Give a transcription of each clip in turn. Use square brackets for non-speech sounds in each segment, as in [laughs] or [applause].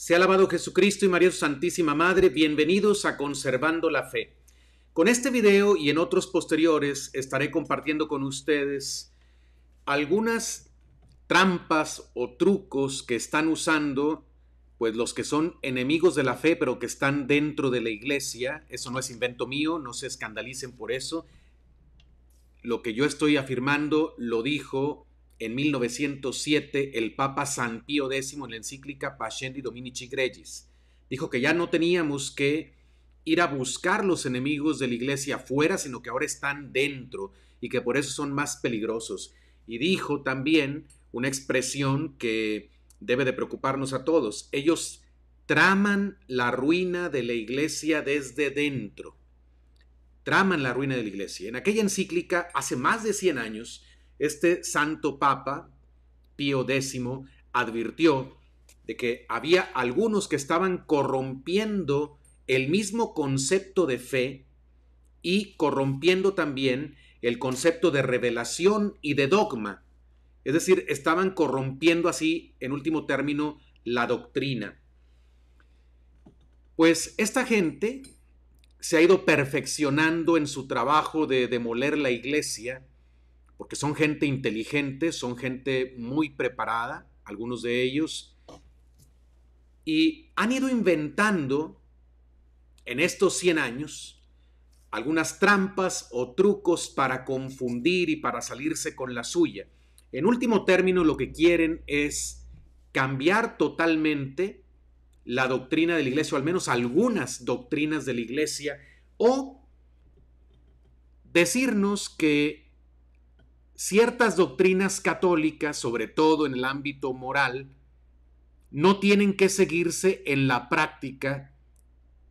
Se ha alabado Jesucristo y María Santísima Madre. Bienvenidos a Conservando la Fe. Con este video y en otros posteriores estaré compartiendo con ustedes algunas trampas o trucos que están usando pues los que son enemigos de la fe pero que están dentro de la iglesia. Eso no es invento mío, no se escandalicen por eso. Lo que yo estoy afirmando lo dijo en 1907 el Papa San Pío X en la encíclica Pascendi Dominici Gregis. Dijo que ya no teníamos que ir a buscar los enemigos de la iglesia afuera, sino que ahora están dentro y que por eso son más peligrosos. Y dijo también una expresión que debe de preocuparnos a todos. Ellos traman la ruina de la iglesia desde dentro. Traman la ruina de la iglesia. En aquella encíclica, hace más de 100 años, este santo papa, Pío X, advirtió de que había algunos que estaban corrompiendo el mismo concepto de fe y corrompiendo también el concepto de revelación y de dogma. Es decir, estaban corrompiendo así, en último término, la doctrina. Pues esta gente se ha ido perfeccionando en su trabajo de demoler la iglesia porque son gente inteligente, son gente muy preparada, algunos de ellos, y han ido inventando en estos 100 años algunas trampas o trucos para confundir y para salirse con la suya. En último término, lo que quieren es cambiar totalmente la doctrina de la iglesia, o al menos algunas doctrinas de la iglesia, o decirnos que ciertas doctrinas católicas, sobre todo en el ámbito moral, no tienen que seguirse en la práctica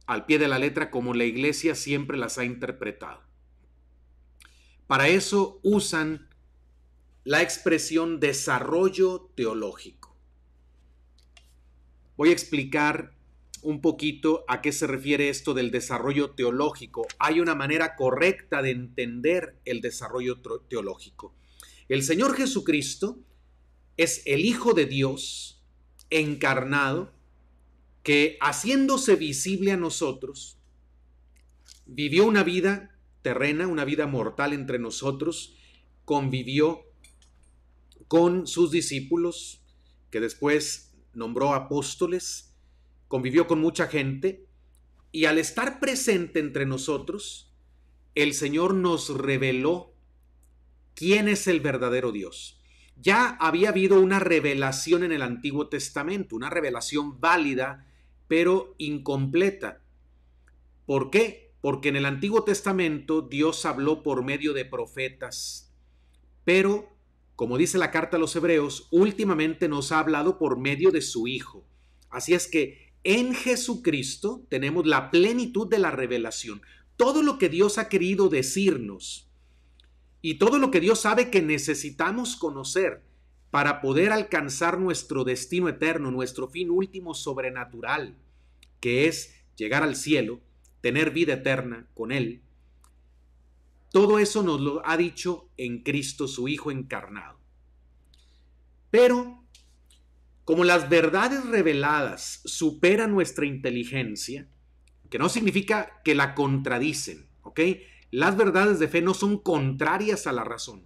al pie de la letra como la iglesia siempre las ha interpretado. Para eso usan la expresión desarrollo teológico. Voy a explicar un poquito a qué se refiere esto del desarrollo teológico. Hay una manera correcta de entender el desarrollo teológico. El Señor Jesucristo es el Hijo de Dios encarnado que haciéndose visible a nosotros, vivió una vida terrena, una vida mortal entre nosotros, convivió con sus discípulos, que después nombró apóstoles, convivió con mucha gente, y al estar presente entre nosotros, el Señor nos reveló quién es el verdadero Dios. Ya había habido una revelación en el Antiguo Testamento, una revelación válida, pero incompleta. ¿Por qué? Porque en el Antiguo Testamento Dios habló por medio de profetas, pero, como dice la carta a los Hebreos, últimamente nos ha hablado por medio de su Hijo. Así es que en Jesucristo tenemos la plenitud de la revelación. Todo lo que Dios ha querido decirnos, y todo lo que Dios sabe que necesitamos conocer para poder alcanzar nuestro destino eterno, nuestro fin último sobrenatural, que es llegar al cielo, tener vida eterna con Él. Todo eso nos lo ha dicho en Cristo, su Hijo encarnado. Pero, como las verdades reveladas superan nuestra inteligencia, que no significa que la contradicen, ¿ok? Las verdades de fe no son contrarias a la razón,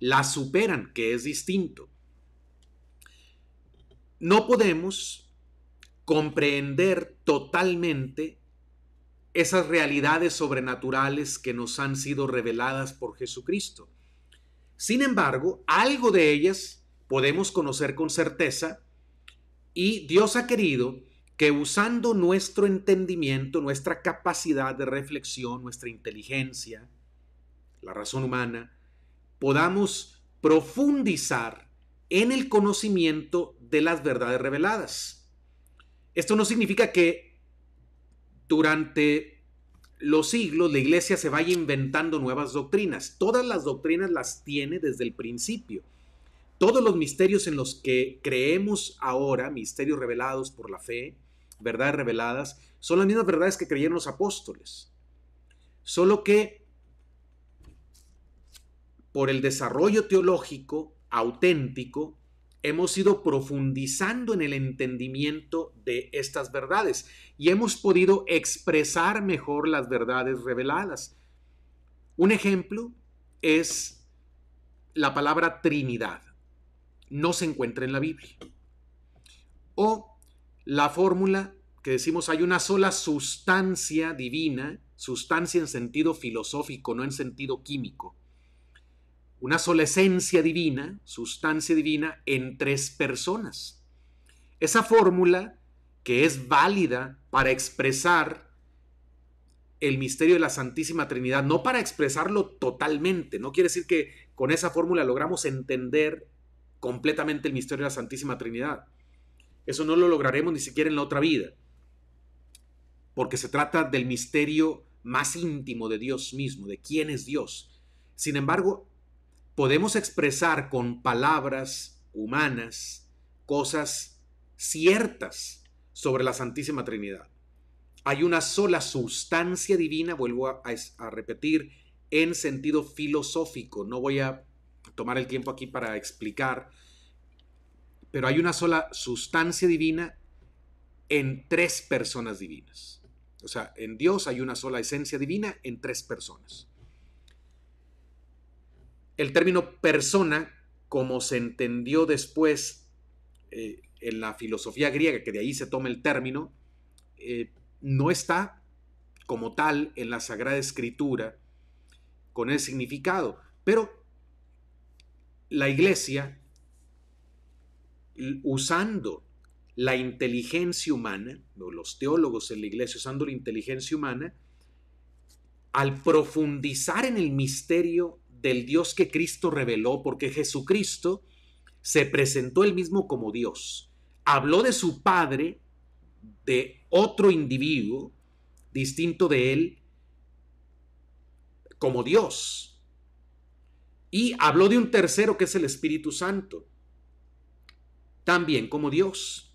las superan, que es distinto. No podemos comprender totalmente esas realidades sobrenaturales que nos han sido reveladas por Jesucristo. Sin embargo, algo de ellas podemos conocer con certeza y Dios ha querido que usando nuestro entendimiento, nuestra capacidad de reflexión, nuestra inteligencia, la razón humana, podamos profundizar en el conocimiento de las verdades reveladas. Esto no significa que durante los siglos la iglesia se vaya inventando nuevas doctrinas. Todas las doctrinas las tiene desde el principio. Todos los misterios en los que creemos ahora, misterios revelados por la fe, verdades reveladas son las mismas verdades que creyeron los apóstoles. Solo que por el desarrollo teológico auténtico, hemos ido profundizando en el entendimiento de estas verdades y hemos podido expresar mejor las verdades reveladas. Un ejemplo es la palabra Trinidad. No se encuentra en la Biblia. O la fórmula que decimos hay una sola sustancia divina, sustancia en sentido filosófico, no en sentido químico. Una sola esencia divina, sustancia divina, en tres personas. Esa fórmula que es válida para expresar el misterio de la Santísima Trinidad, no para expresarlo totalmente, no quiere decir que con esa fórmula logramos entender completamente el misterio de la Santísima Trinidad eso no lo lograremos ni siquiera en la otra vida, porque se trata del misterio más íntimo de Dios mismo, de quién es Dios. Sin embargo, podemos expresar con palabras humanas cosas ciertas sobre la Santísima Trinidad. Hay una sola sustancia divina, vuelvo a, repetir, en sentido filosófico. No voy a tomar el tiempo aquí para explicar pero hay una sola sustancia divina en tres personas divinas. O sea, en Dios hay una sola esencia divina en tres personas. El término persona, como se entendió después eh, en la filosofía griega, que de ahí se toma el término, eh, no está como tal en la Sagrada Escritura con el significado, pero la iglesia usando la inteligencia humana, los teólogos en la iglesia usando la inteligencia humana, al profundizar en el misterio del Dios que Cristo reveló, porque Jesucristo se presentó él mismo como Dios, habló de su Padre, de otro individuo distinto de él, como Dios, y habló de un tercero que es el Espíritu Santo. También como Dios.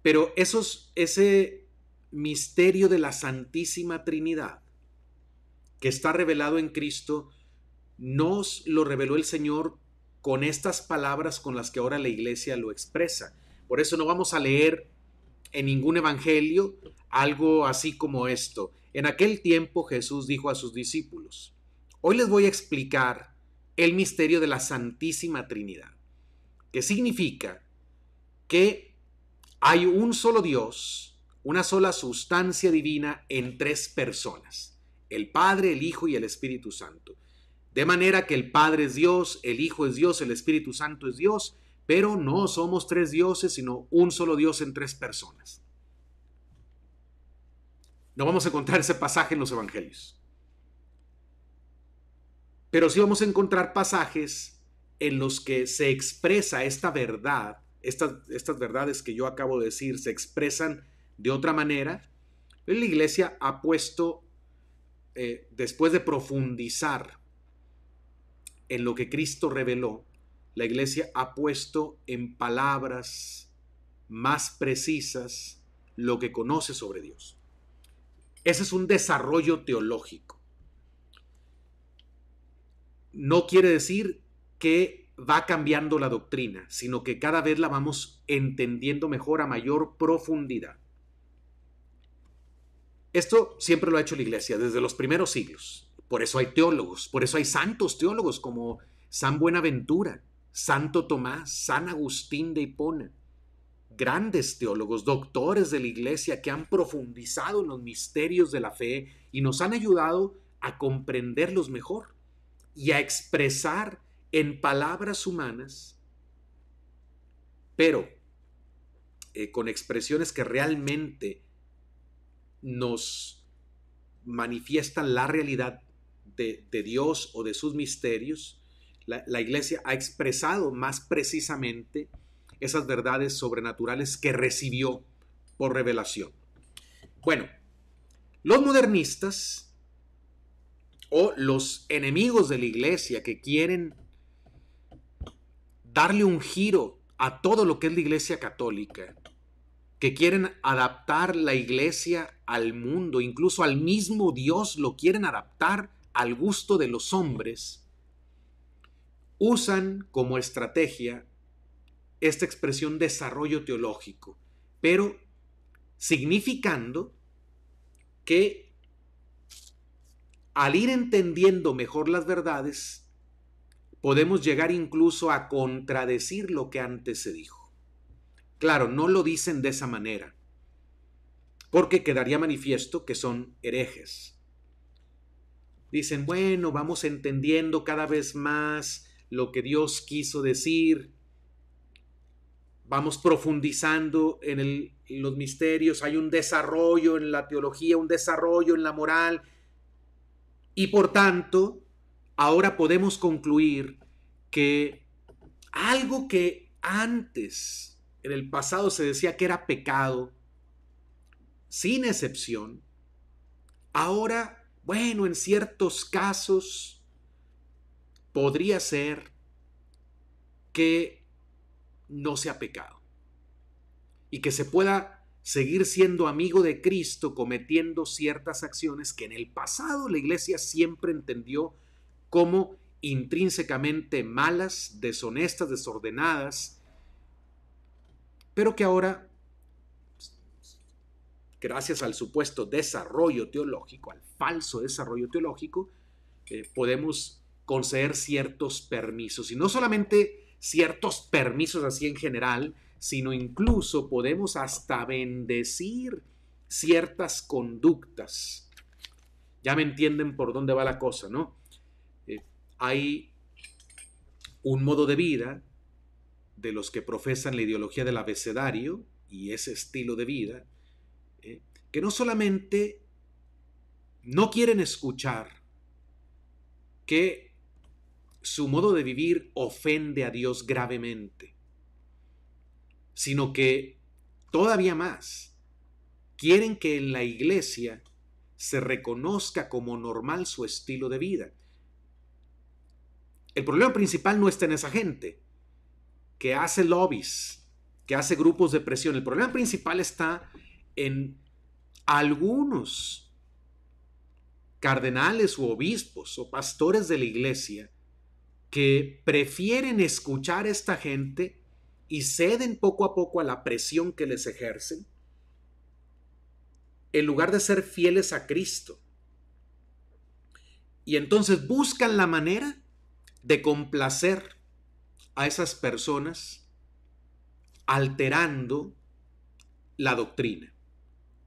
Pero esos, ese misterio de la Santísima Trinidad que está revelado en Cristo, nos lo reveló el Señor con estas palabras con las que ahora la iglesia lo expresa. Por eso no vamos a leer en ningún evangelio algo así como esto. En aquel tiempo Jesús dijo a sus discípulos, hoy les voy a explicar el misterio de la Santísima Trinidad que significa que hay un solo Dios, una sola sustancia divina en tres personas, el Padre, el Hijo y el Espíritu Santo. De manera que el Padre es Dios, el Hijo es Dios, el Espíritu Santo es Dios, pero no somos tres dioses, sino un solo Dios en tres personas. No vamos a encontrar ese pasaje en los Evangelios. Pero sí vamos a encontrar pasajes en los que se expresa esta verdad, estas verdades que yo acabo de decir, se expresan de otra manera, la iglesia ha puesto, eh, después de profundizar en lo que Cristo reveló, la iglesia ha puesto en palabras más precisas lo que conoce sobre Dios. Ese es un desarrollo teológico. No quiere decir que va cambiando la doctrina, sino que cada vez la vamos entendiendo mejor a mayor profundidad. Esto siempre lo ha hecho la iglesia desde los primeros siglos. Por eso hay teólogos, por eso hay santos teólogos como San Buenaventura, Santo Tomás, San Agustín de Hipona. Grandes teólogos, doctores de la iglesia que han profundizado en los misterios de la fe y nos han ayudado a comprenderlos mejor y a expresar en palabras humanas, pero eh, con expresiones que realmente nos manifiestan la realidad de, Dios o de sus misterios, la iglesia ha expresado más precisamente esas verdades sobrenaturales que recibió por revelación. Bueno, los modernistas o los enemigos de la iglesia que quieren darle un giro a todo lo que es la Iglesia Católica, que quieren adaptar la Iglesia al mundo, incluso al mismo Dios lo quieren adaptar al gusto de los hombres, usan como estrategia esta expresión desarrollo teológico, pero significando que al ir entendiendo mejor las verdades, podemos llegar incluso a contradecir lo que antes se dijo. Claro, no lo dicen de esa manera, porque quedaría manifiesto que son herejes. Dicen, bueno, vamos entendiendo cada vez más lo que Dios quiso decir, vamos profundizando en, los misterios, hay un desarrollo en la teología, un desarrollo en la moral, y por tanto ahora podemos concluir que algo que antes, en el pasado, se decía que era pecado, sin excepción, ahora, bueno, en ciertos casos, podría ser que no sea pecado y que se pueda seguir siendo amigo de Cristo cometiendo ciertas acciones que en el pasado la iglesia siempre entendió como intrínsecamente malas, deshonestas, desordenadas, pero que ahora, gracias al supuesto desarrollo teológico, al falso desarrollo teológico, eh, podemos conceder ciertos permisos. Y no solamente ciertos permisos así en general, sino incluso podemos hasta bendecir ciertas conductas. Ya me entienden por dónde va la cosa, ¿no? hay un modo de vida de los que profesan la ideología del abecedario y ese estilo de vida, ¿eh? que no solamente no quieren escuchar que su modo de vivir ofende a Dios gravemente, sino que todavía más quieren que en la iglesia se reconozca como normal su estilo de vida. El problema principal no está en esa gente que hace lobbies, que hace grupos de presión. El problema principal está en algunos cardenales u obispos o pastores de la iglesia que prefieren escuchar a esta gente y ceden poco a poco a la presión que les ejercen en lugar de ser fieles a Cristo. Y entonces buscan la manera de complacer a esas personas alterando la doctrina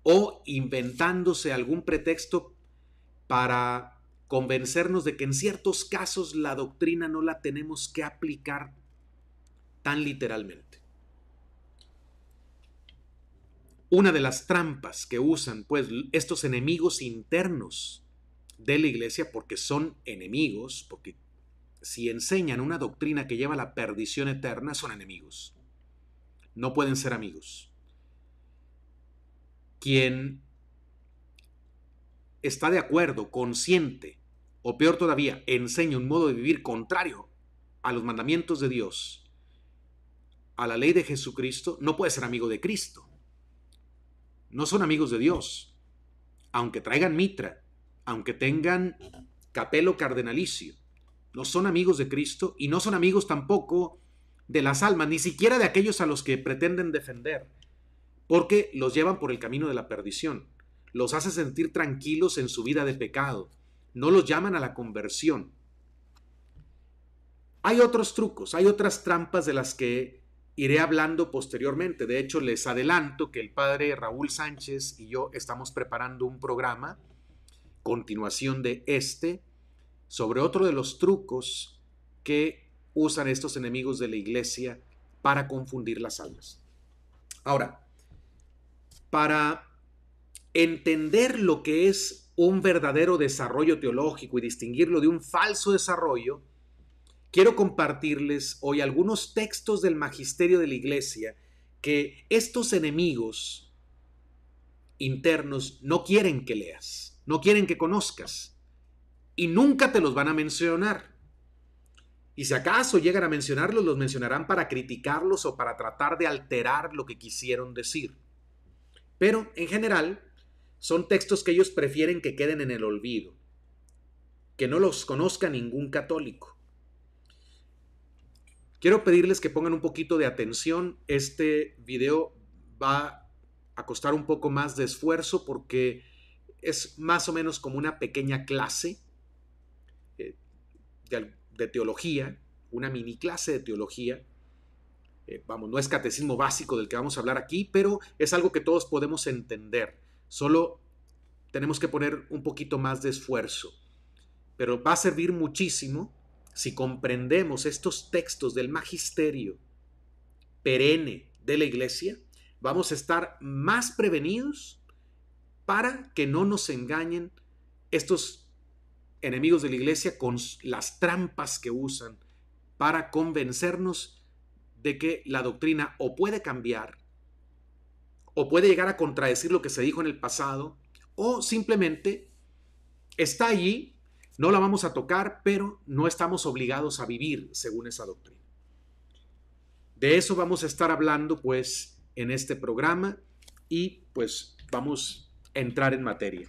o inventándose algún pretexto para convencernos de que en ciertos casos la doctrina no la tenemos que aplicar tan literalmente. Una de las trampas que usan pues estos enemigos internos de la iglesia, porque son enemigos, porque si enseñan una doctrina que lleva a la perdición eterna, son enemigos. No pueden ser amigos. Quien está de acuerdo, consciente, o peor todavía, enseña un modo de vivir contrario a los mandamientos de Dios, a la ley de Jesucristo, no puede ser amigo de Cristo. No son amigos de Dios. Aunque traigan mitra, aunque tengan capelo cardenalicio, no son amigos de Cristo y no son amigos tampoco de las almas, ni siquiera de aquellos a los que pretenden defender, porque los llevan por el camino de la perdición, los hace sentir tranquilos en su vida de pecado, no los llaman a la conversión. Hay otros trucos, hay otras trampas de las que iré hablando posteriormente. De hecho, les adelanto que el padre Raúl Sánchez y yo estamos preparando un programa, continuación de este, sobre otro de los trucos que usan estos enemigos de la iglesia para confundir las almas. Ahora, para entender lo que es un verdadero desarrollo teológico y distinguirlo de un falso desarrollo, quiero compartirles hoy algunos textos del magisterio de la iglesia que estos enemigos internos no quieren que leas, no quieren que conozcas y nunca te los van a mencionar. Y si acaso llegan a mencionarlos, los mencionarán para criticarlos o para tratar de alterar lo que quisieron decir. Pero, en general, son textos que ellos prefieren que queden en el olvido, que no los conozca ningún católico. Quiero pedirles que pongan un poquito de atención. Este video va a costar un poco más de esfuerzo porque es más o menos como una pequeña clase de, teología, una mini clase de teología. Eh, vamos, no es catecismo básico del que vamos a hablar aquí, pero es algo que todos podemos entender. Solo tenemos que poner un poquito más de esfuerzo. Pero va a servir muchísimo si comprendemos estos textos del magisterio perenne de la iglesia, vamos a estar más prevenidos para que no nos engañen estos enemigos de la iglesia con las trampas que usan para convencernos de que la doctrina o puede cambiar, o puede llegar a contradecir lo que se dijo en el pasado, o simplemente está allí, no la vamos a tocar, pero no estamos obligados a vivir según esa doctrina. De eso vamos a estar hablando pues en este programa y pues vamos a entrar en materia.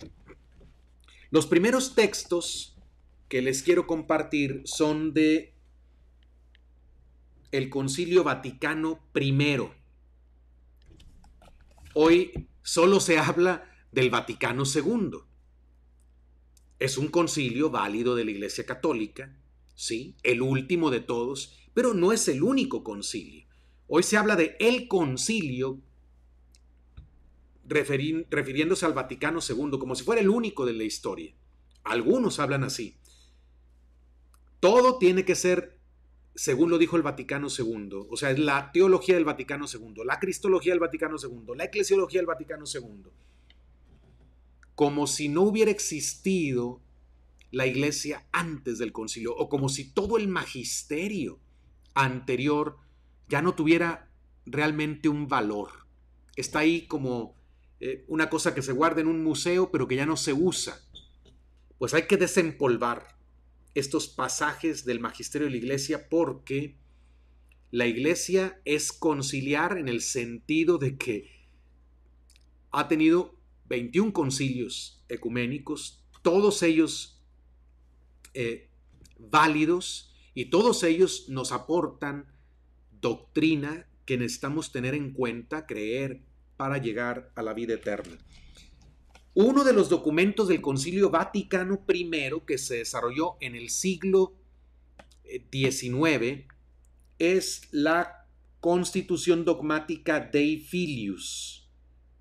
Los primeros textos que les quiero compartir son de el Concilio Vaticano I. Hoy solo se habla del Vaticano II. Es un concilio válido de la Iglesia Católica, sí, el último de todos, pero no es el único concilio. Hoy se habla de el concilio refiriéndose al Vaticano II, como si fuera el único de la historia. Algunos hablan así. Todo tiene que ser, según lo dijo el Vaticano II, o sea, la teología del Vaticano II, la cristología del Vaticano II, la eclesiología del Vaticano II. Como si no hubiera existido la iglesia antes del concilio, o como si todo el magisterio anterior ya no tuviera realmente un valor. Está ahí como eh, una cosa que se guarda en un museo pero que ya no se usa. Pues hay que desempolvar estos pasajes del magisterio de la iglesia porque la iglesia es conciliar en el sentido de que ha tenido 21 concilios ecuménicos, todos ellos eh, válidos y todos ellos nos aportan doctrina que necesitamos tener en cuenta, creer, para llegar a la vida eterna. Uno de los documentos del Concilio Vaticano I que se desarrolló en el siglo XIX eh, es la Constitución Dogmática Dei Filius,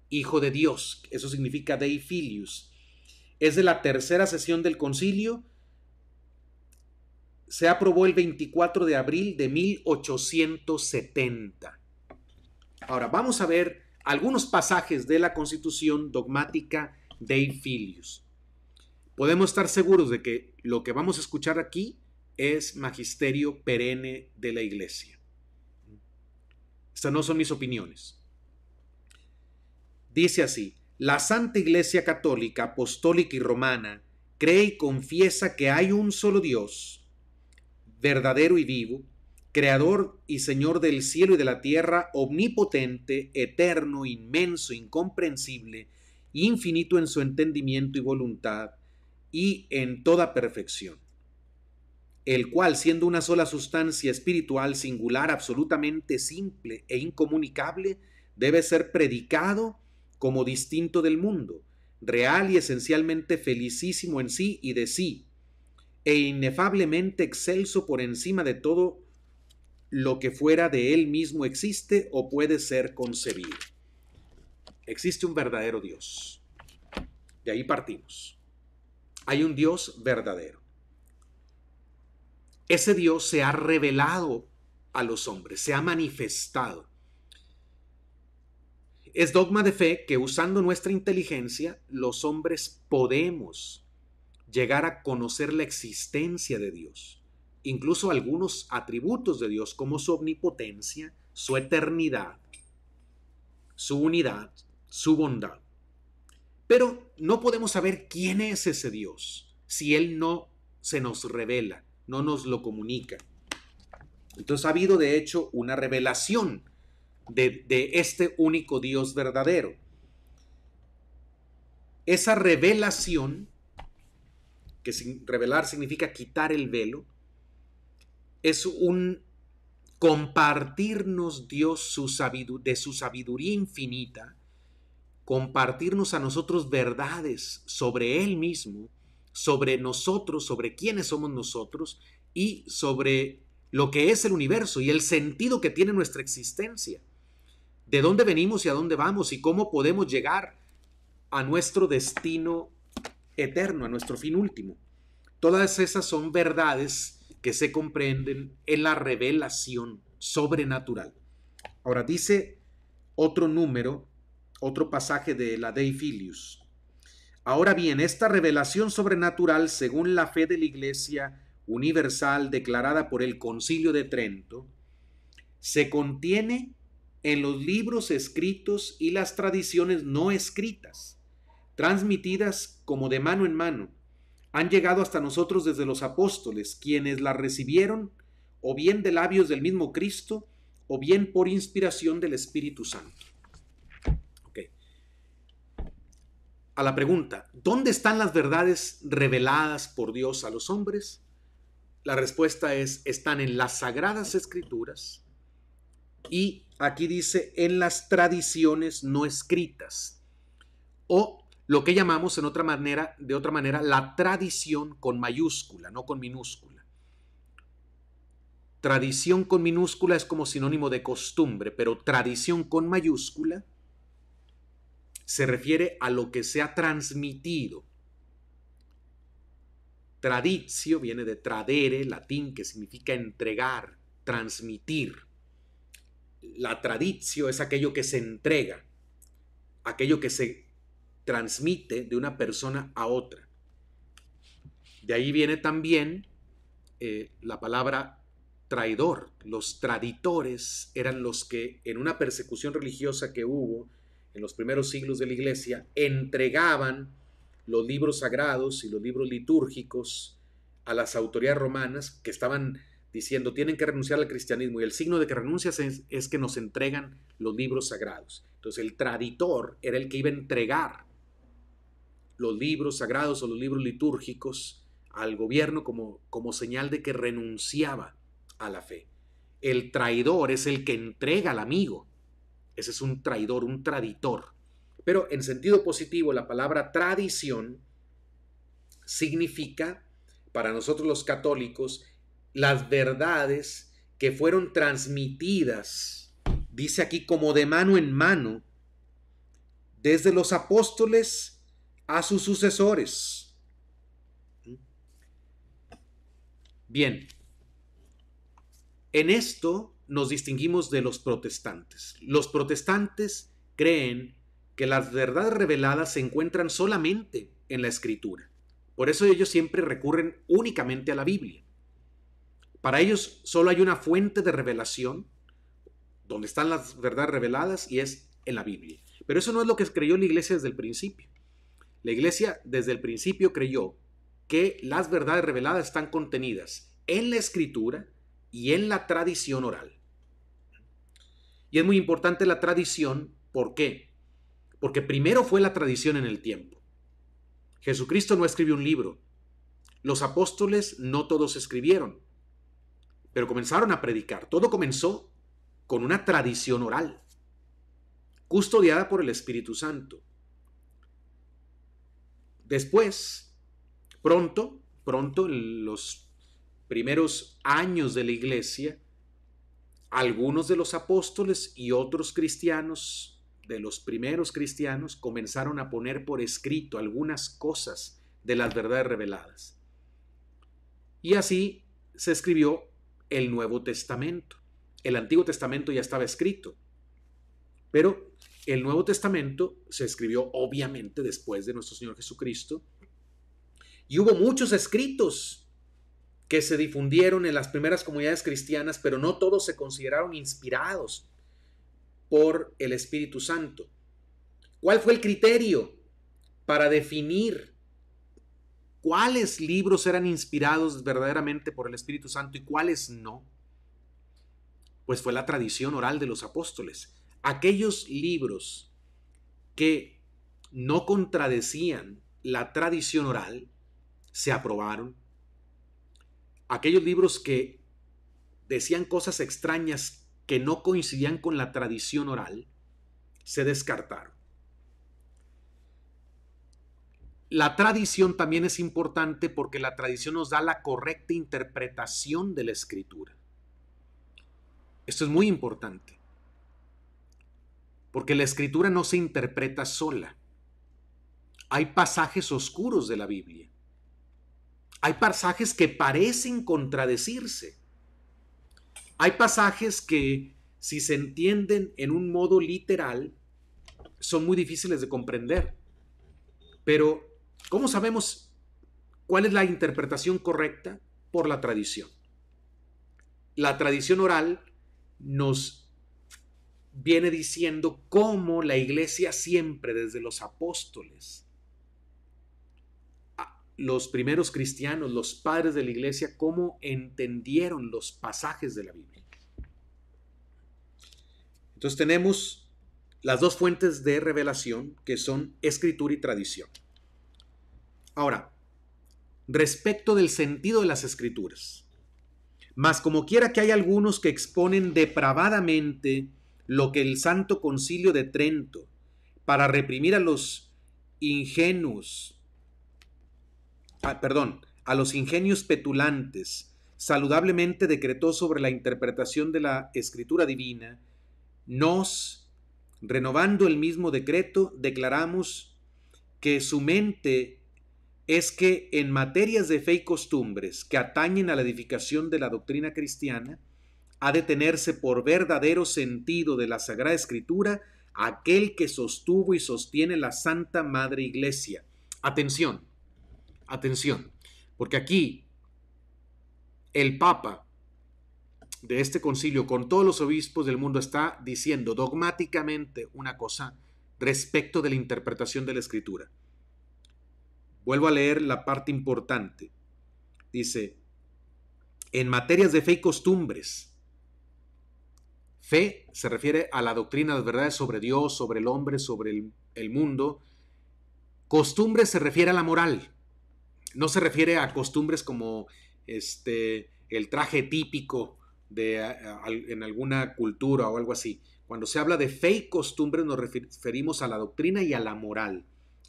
Hijo de Dios, eso significa Dei Filius. Es de la tercera sesión del concilio, se aprobó el 24 de abril de 1870. Ahora vamos a ver algunos pasajes de la constitución dogmática de Filius. Podemos estar seguros de que lo que vamos a escuchar aquí es magisterio perenne de la iglesia. Estas no son mis opiniones. Dice así, la Santa Iglesia Católica, Apostólica y Romana cree y confiesa que hay un solo Dios, verdadero y vivo, creador y Señor del cielo y de la tierra, omnipotente, eterno, inmenso, incomprensible, infinito en su entendimiento y voluntad, y en toda perfección, el cual, siendo una sola sustancia espiritual singular, absolutamente simple e incomunicable, debe ser predicado como distinto del mundo, real y esencialmente felicísimo en sí y de sí, e inefablemente excelso por encima de todo lo que fuera de él mismo existe o puede ser concebido. Existe un verdadero Dios. De ahí partimos. Hay un Dios verdadero. Ese Dios se ha revelado a los hombres, se ha manifestado. Es dogma de fe que usando nuestra inteligencia los hombres podemos llegar a conocer la existencia de Dios incluso algunos atributos de Dios como su omnipotencia, su eternidad, su unidad, su bondad. Pero no podemos saber quién es ese Dios si Él no se nos revela, no nos lo comunica. Entonces ha habido de hecho una revelación de, este único Dios verdadero. Esa revelación, que revelar significa quitar el velo, es un compartirnos Dios su de su sabiduría infinita, compartirnos a nosotros verdades sobre Él mismo, sobre nosotros, sobre quiénes somos nosotros y sobre lo que es el universo y el sentido que tiene nuestra existencia, de dónde venimos y a dónde vamos y cómo podemos llegar a nuestro destino eterno, a nuestro fin último. Todas esas son verdades que se comprenden en la revelación sobrenatural. Ahora dice otro número, otro pasaje de la Dei Filius. Ahora bien, esta revelación sobrenatural, según la fe de la Iglesia universal declarada por el Concilio de Trento, se contiene en los libros escritos y las tradiciones no escritas, transmitidas como de mano en mano han llegado hasta nosotros desde los apóstoles, quienes la recibieron o bien de labios del mismo Cristo o bien por inspiración del Espíritu Santo. A la pregunta, ¿dónde están las verdades reveladas por Dios a los hombres? La respuesta es, están en las sagradas escrituras y aquí dice, en las tradiciones no escritas o lo que llamamos en otra manera, de otra manera, la tradición con mayúscula, no con minúscula. Tradición con minúscula es como sinónimo de costumbre, pero tradición con mayúscula se refiere a lo que se ha transmitido. Tradicio viene de tradere, latín, que significa entregar, transmitir. La tradicio es aquello que se entrega, aquello que se transmite de una persona a otra. De ahí viene también eh, la palabra traidor. Los traditores eran los que en una persecución religiosa que hubo en los primeros siglos de la iglesia entregaban los libros sagrados y los libros litúrgicos a las autoridades romanas que estaban diciendo tienen que renunciar al cristianismo y el signo de que renuncias es, es, que nos entregan los libros sagrados. Entonces el traditor era el que iba a entregar los libros sagrados o los libros litúrgicos al gobierno como, como señal de que renunciaba a la fe. El traidor es el que entrega al amigo. Ese es un traidor, un traditor. Pero en sentido positivo, la palabra tradición significa, para nosotros los católicos, las verdades que fueron transmitidas, dice aquí, como de mano en mano, desde los apóstoles a sus sucesores. Bien, en esto nos distinguimos de los protestantes. Los protestantes creen que las verdades reveladas se encuentran solamente en la escritura. Por eso ellos siempre recurren únicamente a la Biblia. Para ellos solo hay una fuente de revelación donde están las verdades reveladas y es en la Biblia. Pero eso no es lo que creyó la iglesia desde el principio. La iglesia desde el principio creyó que las verdades reveladas están contenidas en la escritura y en la tradición oral. Y es muy importante la tradición, ¿por qué? Porque primero fue la tradición en el tiempo. Jesucristo no escribió un libro. Los apóstoles no todos escribieron, pero comenzaron a predicar. Todo comenzó con una tradición oral, custodiada por el Espíritu Santo. Después, pronto, pronto, en los primeros años de la iglesia, algunos de los apóstoles y otros cristianos, de los primeros cristianos, comenzaron a poner por escrito algunas cosas de las verdades reveladas. Y así se escribió el Nuevo Testamento. El Antiguo Testamento ya estaba escrito, pero el Nuevo Testamento se escribió obviamente después de nuestro Señor Jesucristo y hubo muchos escritos que se difundieron en las primeras comunidades cristianas, pero no todos se consideraron inspirados por el Espíritu Santo. ¿Cuál fue el criterio para definir cuáles libros eran inspirados verdaderamente por el Espíritu Santo y cuáles no? Pues fue la tradición oral de los apóstoles aquellos libros que no contradecían la tradición oral se aprobaron. Aquellos libros que decían cosas extrañas que no coincidían con la tradición oral se descartaron. La tradición también es importante porque la tradición nos da la correcta interpretación de la escritura. Esto es muy importante porque la escritura no se interpreta sola. Hay pasajes oscuros de la Biblia. Hay pasajes que parecen contradecirse. Hay pasajes que, si se entienden en un modo literal, son muy difíciles de comprender. Pero, ¿cómo sabemos cuál es la interpretación correcta? Por la tradición. La tradición oral nos viene diciendo cómo la iglesia siempre, desde los apóstoles, los primeros cristianos, los padres de la iglesia, cómo entendieron los pasajes de la Biblia. Entonces tenemos las dos fuentes de revelación que son escritura y tradición. Ahora, respecto del sentido de las escrituras, más como quiera que hay algunos que exponen depravadamente lo que el Santo Concilio de Trento para reprimir a los ingenuos, ah, perdón, a los ingenios petulantes, saludablemente decretó sobre la interpretación de la escritura divina, nos, renovando el mismo decreto, declaramos que su mente es que en materias de fe y costumbres que atañen a la edificación de la doctrina cristiana, ha de tenerse por verdadero sentido de la Sagrada Escritura aquel que sostuvo y sostiene la Santa Madre Iglesia. Atención, atención, porque aquí el Papa de este concilio con todos los obispos del mundo está diciendo dogmáticamente una cosa respecto de la interpretación de la escritura. Vuelvo a leer la parte importante. Dice, en materias de fe y costumbres, Fe se refiere a la doctrina de verdades sobre Dios, sobre el hombre, sobre el, mundo. Costumbre se refiere a la moral. No se refiere a costumbres como este, el traje típico de, en alguna cultura o algo así. Cuando se habla de fe y costumbres nos referimos a la doctrina y a la moral.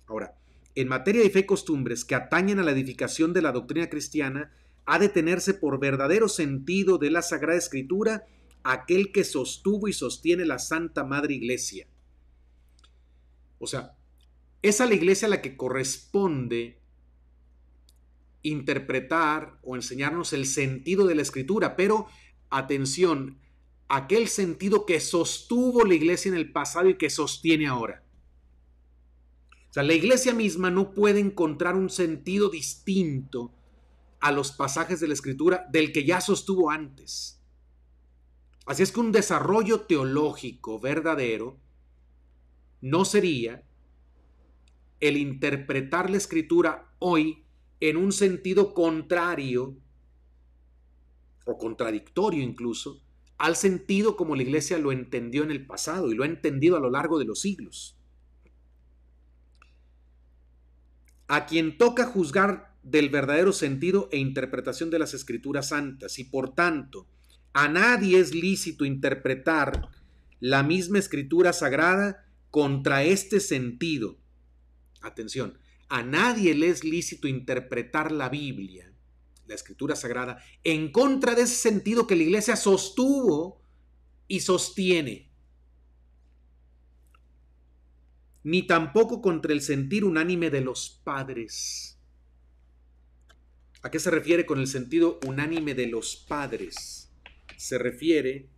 Ahora, en materia de fe y costumbres que atañen a la edificación de la doctrina cristiana, ha de tenerse por verdadero sentido de la Sagrada Escritura aquel que sostuvo y sostiene la Santa Madre Iglesia. O sea, es a la iglesia la que corresponde interpretar o enseñarnos el sentido de la escritura, pero atención, aquel sentido que sostuvo la iglesia en el pasado y que sostiene ahora. O sea, la iglesia misma no puede encontrar un sentido distinto a los pasajes de la escritura del que ya sostuvo antes. Así es que un desarrollo teológico verdadero no sería el interpretar la escritura hoy en un sentido contrario o contradictorio incluso al sentido como la iglesia lo entendió en el pasado y lo ha entendido a lo largo de los siglos. A quien toca juzgar del verdadero sentido e interpretación de las escrituras santas y por tanto a nadie es lícito interpretar la misma escritura sagrada contra este sentido. Atención, a nadie le es lícito interpretar la Biblia, la escritura sagrada, en contra de ese sentido que la iglesia sostuvo y sostiene. Ni tampoco contra el sentir unánime de los padres. ¿A qué se refiere con el sentido unánime de los padres? se refiere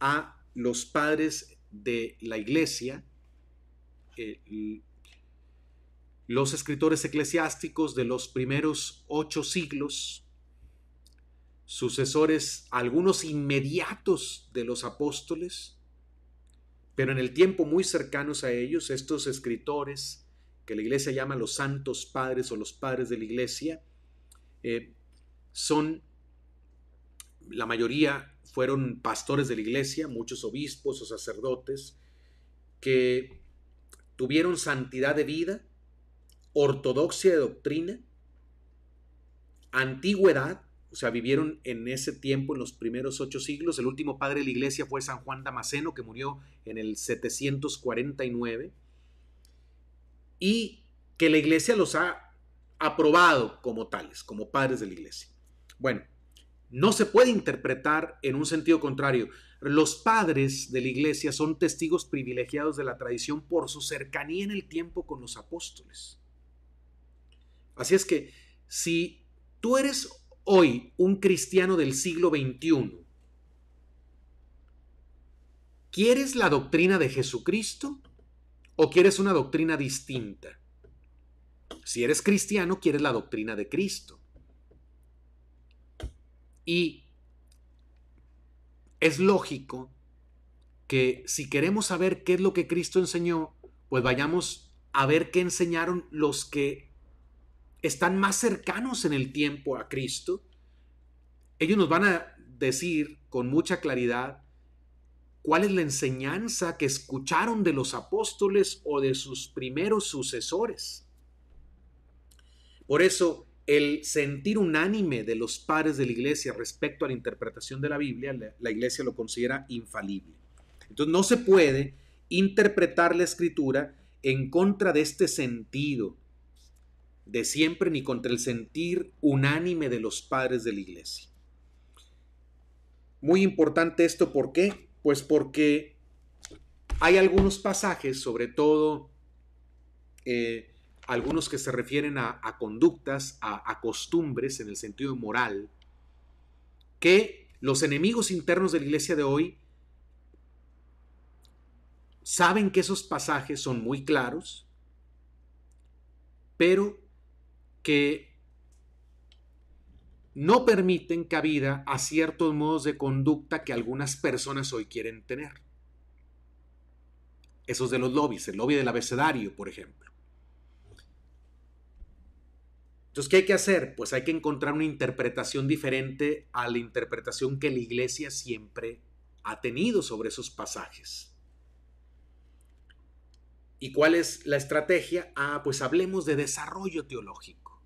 a los padres de la iglesia, los escritores eclesiásticos de los primeros ocho siglos, sucesores, algunos inmediatos de los apóstoles, pero en el tiempo muy cercanos a ellos, estos escritores que la iglesia llama los santos padres o los padres de la iglesia, eh, son la mayoría fueron pastores de la iglesia, muchos obispos o sacerdotes, que tuvieron santidad de vida, ortodoxia de doctrina, antigüedad, o sea, vivieron en ese tiempo, en los primeros ocho siglos. El último padre de la iglesia fue San Juan Damasceno, que murió en el 749, y que la iglesia los ha aprobado como tales, como padres de la iglesia. Bueno, no se puede interpretar en un sentido contrario. Los padres de la iglesia son testigos privilegiados de la tradición por su cercanía en el tiempo con los apóstoles. Así es que si tú eres hoy un cristiano del siglo XXI, ¿quieres la doctrina de Jesucristo o quieres una doctrina distinta? Si eres cristiano, quieres la doctrina de Cristo. Y es lógico que si queremos saber qué es lo que Cristo enseñó, pues vayamos a ver qué enseñaron los que están más cercanos en el tiempo a Cristo. Ellos nos van a decir con mucha claridad cuál es la enseñanza que escucharon de los apóstoles o de sus primeros sucesores. Por eso, el sentir unánime de los padres de la iglesia respecto a la interpretación de la Biblia, la, iglesia lo considera infalible. Entonces no se puede interpretar la escritura en contra de este sentido de siempre ni contra el sentir unánime de los padres de la iglesia. Muy importante esto, ¿por qué? Pues porque hay algunos pasajes, sobre todo eh, algunos que se refieren a, conductas, a, a costumbres en el sentido moral, que los enemigos internos de la iglesia de hoy saben que esos pasajes son muy claros, pero que no permiten cabida a ciertos modos de conducta que algunas personas hoy quieren tener. Esos de los lobbies, el lobby del abecedario, por ejemplo. Entonces, ¿qué hay que hacer? Pues hay que encontrar una interpretación diferente a la interpretación que la iglesia siempre ha tenido sobre esos pasajes. ¿Y cuál es la estrategia? Ah, pues hablemos de desarrollo teológico.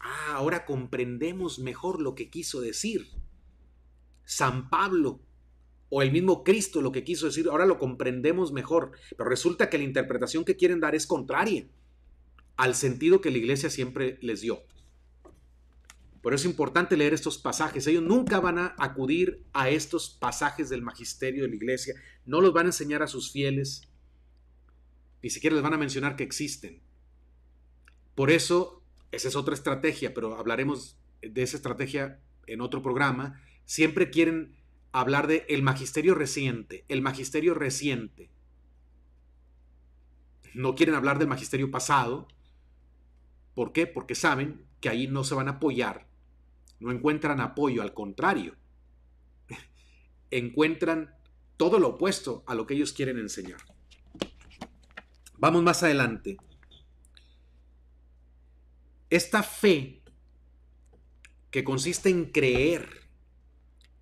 Ah, ahora comprendemos mejor lo que quiso decir San Pablo o el mismo Cristo lo que quiso decir. Ahora lo comprendemos mejor. Pero resulta que la interpretación que quieren dar es contraria al sentido que la iglesia siempre les dio. Por eso es importante leer estos pasajes. Ellos nunca van a acudir a estos pasajes del magisterio de la iglesia. No los van a enseñar a sus fieles. Ni siquiera les van a mencionar que existen. Por eso, esa es otra estrategia, pero hablaremos de esa estrategia en otro programa. Siempre quieren hablar de el magisterio reciente, el magisterio reciente. No quieren hablar del magisterio pasado, ¿Por qué? Porque saben que ahí no se van a apoyar, no encuentran apoyo, al contrario, [laughs] encuentran todo lo opuesto a lo que ellos quieren enseñar. Vamos más adelante. Esta fe que consiste en creer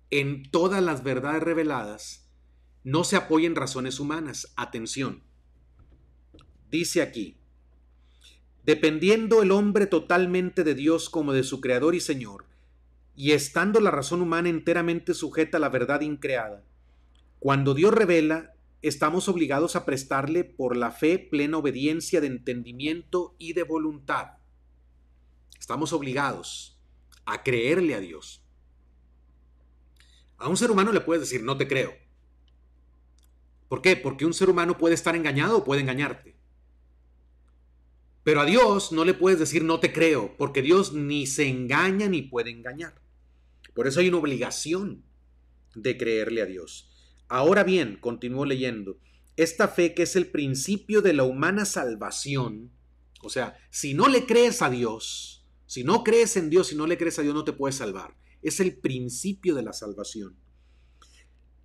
en todas las verdades reveladas, no se apoya en razones humanas. Atención. Dice aquí, dependiendo el hombre totalmente de Dios como de su Creador y Señor, y estando la razón humana enteramente sujeta a la verdad increada. Cuando Dios revela, estamos obligados a prestarle por la fe plena obediencia de entendimiento y de voluntad. Estamos obligados a creerle a Dios. A un ser humano le puedes decir, no te creo. ¿Por qué? Porque un ser humano puede estar engañado o puede engañarte. Pero a Dios no le puedes decir no te creo, porque Dios ni se engaña ni puede engañar. Por eso hay una obligación de creerle a Dios. Ahora bien, continuó leyendo, esta fe que es el principio de la humana salvación, o sea, si no le crees a Dios, si no crees en Dios, si no le crees a Dios, no te puedes salvar. Es el principio de la salvación.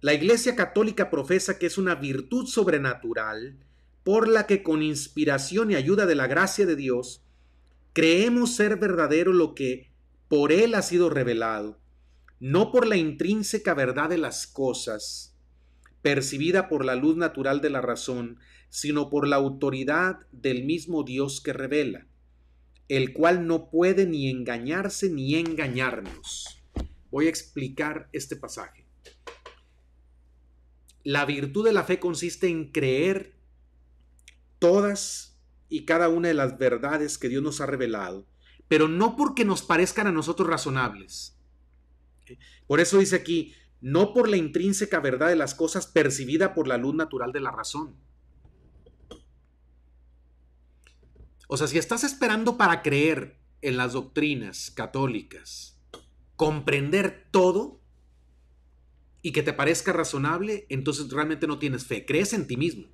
La Iglesia Católica profesa que es una virtud sobrenatural por la que con inspiración y ayuda de la gracia de Dios, creemos ser verdadero lo que por Él ha sido revelado, no por la intrínseca verdad de las cosas, percibida por la luz natural de la razón, sino por la autoridad del mismo Dios que revela, el cual no puede ni engañarse ni engañarnos. Voy a explicar este pasaje. La virtud de la fe consiste en creer todas y cada una de las verdades que Dios nos ha revelado, pero no porque nos parezcan a nosotros razonables. Por eso dice aquí, no por la intrínseca verdad de las cosas percibida por la luz natural de la razón. O sea, si estás esperando para creer en las doctrinas católicas, comprender todo y que te parezca razonable, entonces realmente no tienes fe, crees en ti mismo.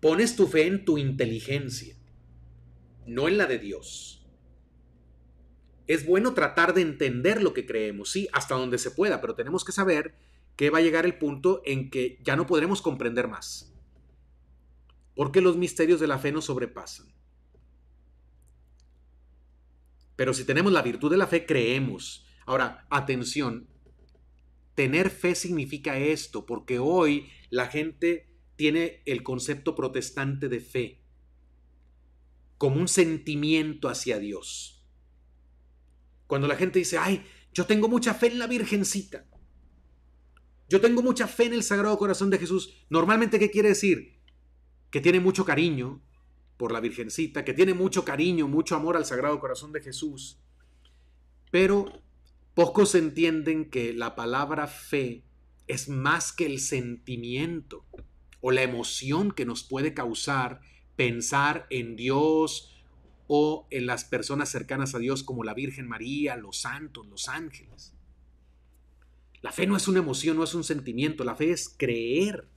Pones tu fe en tu inteligencia, no en la de Dios. Es bueno tratar de entender lo que creemos, sí, hasta donde se pueda, pero tenemos que saber que va a llegar el punto en que ya no podremos comprender más. Porque los misterios de la fe nos sobrepasan. Pero si tenemos la virtud de la fe, creemos. Ahora, atención, tener fe significa esto, porque hoy la gente tiene el concepto protestante de fe como un sentimiento hacia Dios. Cuando la gente dice, ay, yo tengo mucha fe en la Virgencita, yo tengo mucha fe en el Sagrado Corazón de Jesús, normalmente ¿qué quiere decir? Que tiene mucho cariño por la Virgencita, que tiene mucho cariño, mucho amor al Sagrado Corazón de Jesús, pero pocos entienden que la palabra fe es más que el sentimiento o la emoción que nos puede causar pensar en Dios o en las personas cercanas a Dios como la Virgen María, los santos, los ángeles. La fe no es una emoción, no es un sentimiento, la fe es creer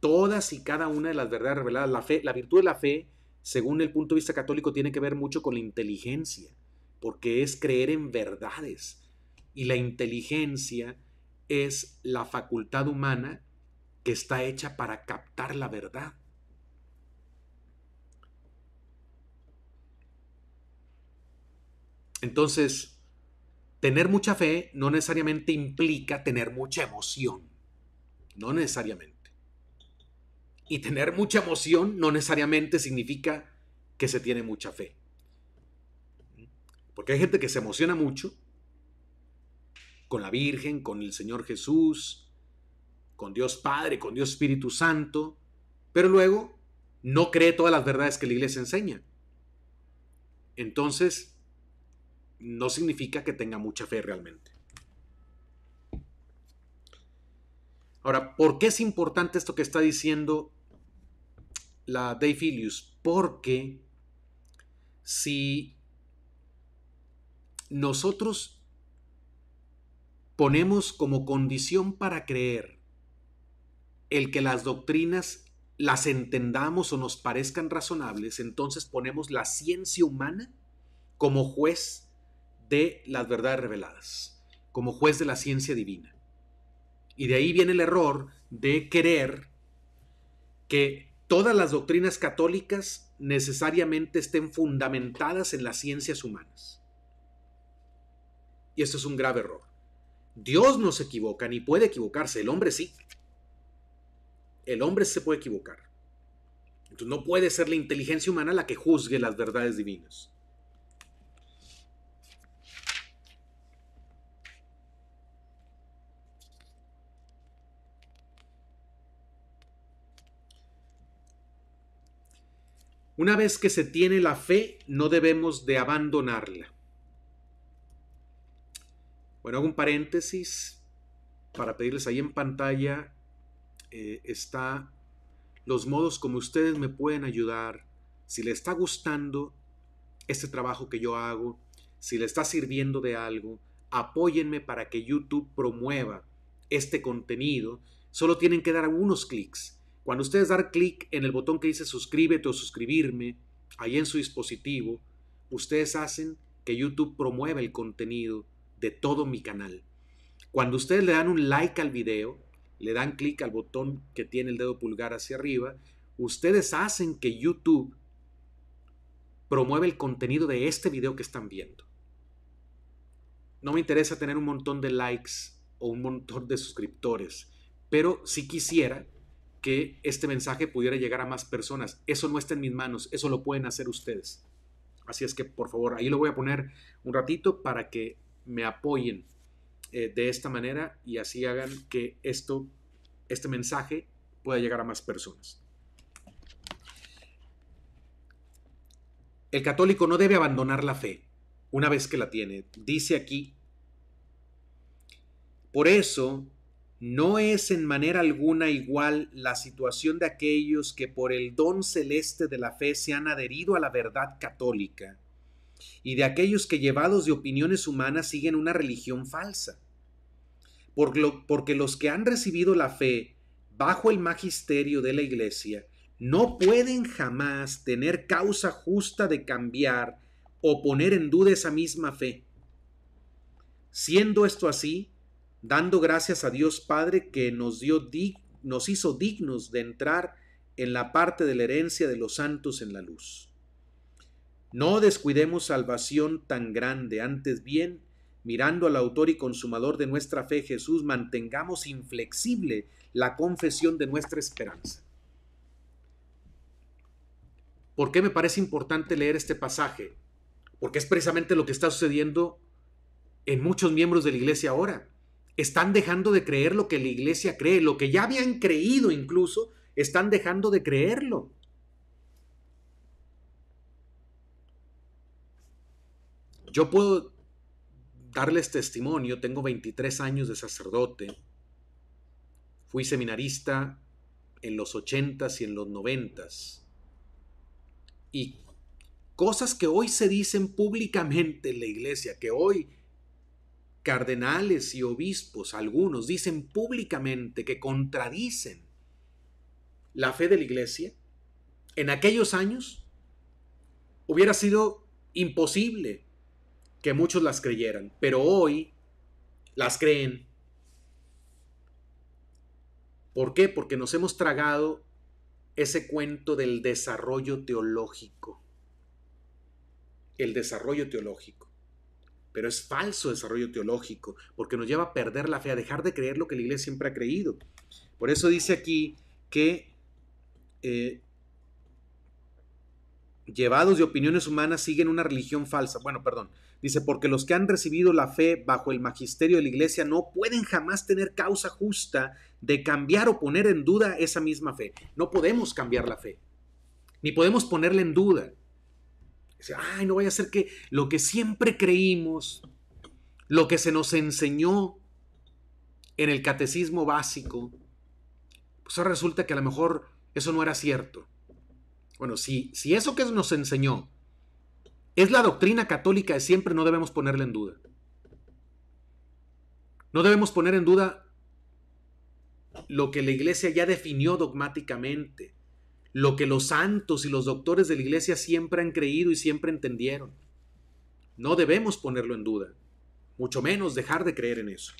todas y cada una de las verdades reveladas. La fe, la virtud de la fe, según el punto de vista católico, tiene que ver mucho con la inteligencia, porque es creer en verdades. Y la inteligencia es la facultad humana que está hecha para captar la verdad. Entonces, tener mucha fe no necesariamente implica tener mucha emoción. No necesariamente. Y tener mucha emoción no necesariamente significa que se tiene mucha fe. Porque hay gente que se emociona mucho con la Virgen, con el Señor Jesús, con Dios Padre, con Dios Espíritu Santo, pero luego no cree todas las verdades que la iglesia enseña. Entonces, no significa que tenga mucha fe realmente. Ahora, ¿por qué es importante esto que está diciendo la Dei Filius? Porque si nosotros ponemos como condición para creer el que las doctrinas las entendamos o nos parezcan razonables, entonces ponemos la ciencia humana como juez de las verdades reveladas, como juez de la ciencia divina. Y de ahí viene el error de querer que todas las doctrinas católicas necesariamente estén fundamentadas en las ciencias humanas. Y esto es un grave error. Dios no se equivoca ni puede equivocarse, el hombre sí el hombre se puede equivocar. Entonces no puede ser la inteligencia humana la que juzgue las verdades divinas. Una vez que se tiene la fe, no debemos de abandonarla. Bueno, hago un paréntesis para pedirles ahí en pantalla eh, está los modos como ustedes me pueden ayudar, si le está gustando este trabajo que yo hago, si le está sirviendo de algo, apóyenme para que YouTube promueva este contenido. Solo tienen que dar algunos clics. Cuando ustedes dar clic en el botón que dice suscríbete o suscribirme, ahí en su dispositivo, ustedes hacen que YouTube promueva el contenido de todo mi canal. Cuando ustedes le dan un like al video, le dan clic al botón que tiene el dedo pulgar hacia arriba, ustedes hacen que YouTube promueva el contenido de este video que están viendo. No me interesa tener un montón de likes o un montón de suscriptores, pero sí quisiera que este mensaje pudiera llegar a más personas. Eso no está en mis manos, eso lo pueden hacer ustedes. Así es que, por favor, ahí lo voy a poner un ratito para que me apoyen eh, de esta manera y así hagan que esto, este mensaje pueda llegar a más personas. El católico no debe abandonar la fe una vez que la tiene. Dice aquí, por eso no es en manera alguna igual la situación de aquellos que por el don celeste de la fe se han adherido a la verdad católica y de aquellos que llevados de opiniones humanas siguen una religión falsa. porque los que han recibido la fe bajo el magisterio de la iglesia no pueden jamás tener causa justa de cambiar o poner en duda esa misma fe. Siendo esto así, dando gracias a Dios Padre que nos, dio nos hizo dignos de entrar en la parte de la herencia de los santos en la luz. No descuidemos salvación tan grande, antes bien, mirando al autor y consumador de nuestra fe, Jesús, mantengamos inflexible la confesión de nuestra esperanza. ¿Por qué me parece importante leer este pasaje? Porque es precisamente lo que está sucediendo en muchos miembros de la iglesia ahora. Están dejando de creer lo que la iglesia cree, lo que ya habían creído incluso, están dejando de creerlo. Yo puedo darles testimonio, tengo 23 años de sacerdote, fui seminarista en los 80s y en los 90s, y cosas que hoy se dicen públicamente en la iglesia, que hoy cardenales y obispos, algunos, dicen públicamente que contradicen la fe de la iglesia, en aquellos años hubiera sido imposible que muchos las creyeran, pero hoy las creen. ¿Por qué? Porque nos hemos tragado ese cuento del desarrollo teológico. El desarrollo teológico. Pero es falso desarrollo teológico, porque nos lleva a perder la fe, a dejar de creer lo que la iglesia siempre ha creído. Por eso dice aquí que eh, llevados de opiniones humanas siguen una religión falsa. Bueno, perdón, Dice, porque los que han recibido la fe bajo el magisterio de la iglesia no pueden jamás tener causa justa de cambiar o poner en duda esa misma fe. No podemos cambiar la fe, ni podemos ponerla en duda. Dice, ay, no vaya a ser que lo que siempre creímos, lo que se nos enseñó en el catecismo básico, pues resulta que a lo mejor eso no era cierto. Bueno, si, si eso que nos enseñó es la doctrina católica de siempre, no debemos ponerla en duda. No debemos poner en duda lo que la iglesia ya definió dogmáticamente, lo que los santos y los doctores de la iglesia siempre han creído y siempre entendieron. No debemos ponerlo en duda, mucho menos dejar de creer en eso.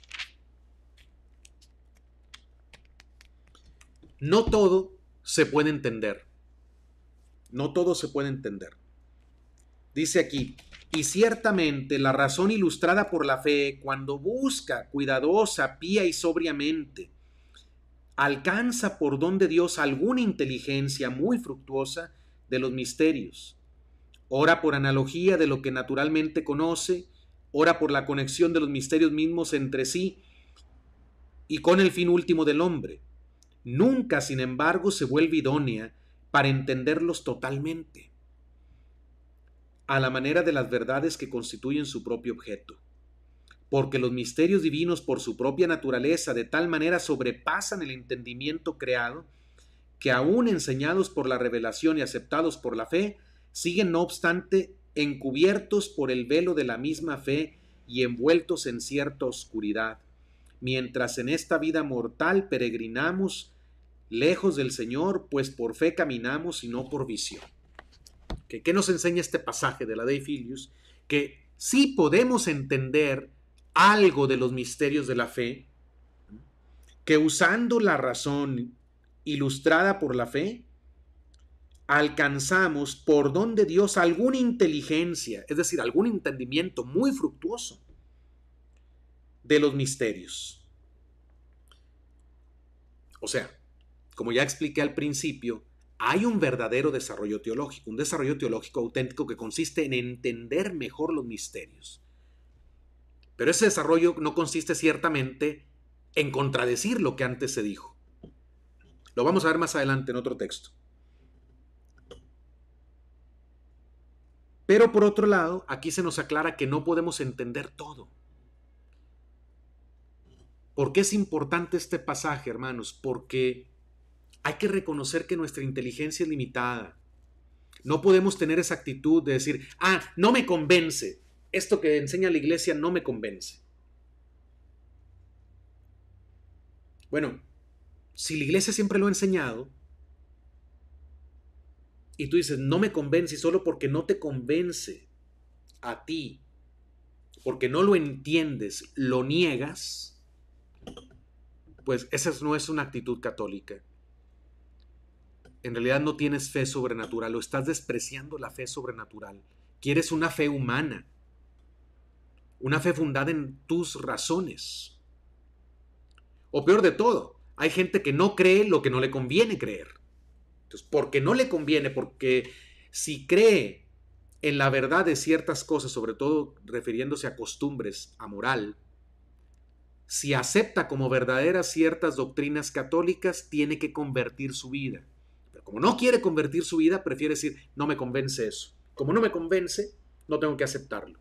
No todo se puede entender. No todo se puede entender. Dice aquí, y ciertamente la razón ilustrada por la fe, cuando busca cuidadosa, pía y sobriamente, alcanza por don de Dios alguna inteligencia muy fructuosa de los misterios. Ora por analogía de lo que naturalmente conoce, ora por la conexión de los misterios mismos entre sí y con el fin último del hombre. Nunca, sin embargo, se vuelve idónea para entenderlos totalmente a la manera de las verdades que constituyen su propio objeto. Porque los misterios divinos por su propia naturaleza de tal manera sobrepasan el entendimiento creado, que aún enseñados por la revelación y aceptados por la fe, siguen no obstante encubiertos por el velo de la misma fe y envueltos en cierta oscuridad, mientras en esta vida mortal peregrinamos lejos del Señor, pues por fe caminamos y no por visión que nos enseña este pasaje de la Dei Filius? Que si podemos entender algo de los misterios de la fe, que usando la razón ilustrada por la fe, alcanzamos por donde Dios alguna inteligencia, es decir, algún entendimiento muy fructuoso de los misterios. O sea, como ya expliqué al principio, hay un verdadero desarrollo teológico, un desarrollo teológico auténtico que consiste en entender mejor los misterios. Pero ese desarrollo no consiste ciertamente en contradecir lo que antes se dijo. Lo vamos a ver más adelante en otro texto. Pero por otro lado, aquí se nos aclara que no podemos entender todo. ¿Por qué es importante este pasaje, hermanos? Porque hay que reconocer que nuestra inteligencia es limitada. No podemos tener esa actitud de decir, ah, no me convence. Esto que enseña la iglesia no me convence. Bueno, si la iglesia siempre lo ha enseñado, y tú dices, no me convence, y solo porque no te convence a ti, porque no lo entiendes, lo niegas, pues esa no es una actitud católica en realidad no tienes fe sobrenatural o estás despreciando la fe sobrenatural. Quieres una fe humana, una fe fundada en tus razones. O peor de todo, hay gente que no cree lo que no le conviene creer. Entonces, porque no le conviene, porque si cree en la verdad de ciertas cosas, sobre todo refiriéndose a costumbres, a moral, si acepta como verdaderas ciertas doctrinas católicas, tiene que convertir su vida. Como no quiere convertir su vida, prefiere decir, no me convence eso. Como no me convence, no tengo que aceptarlo.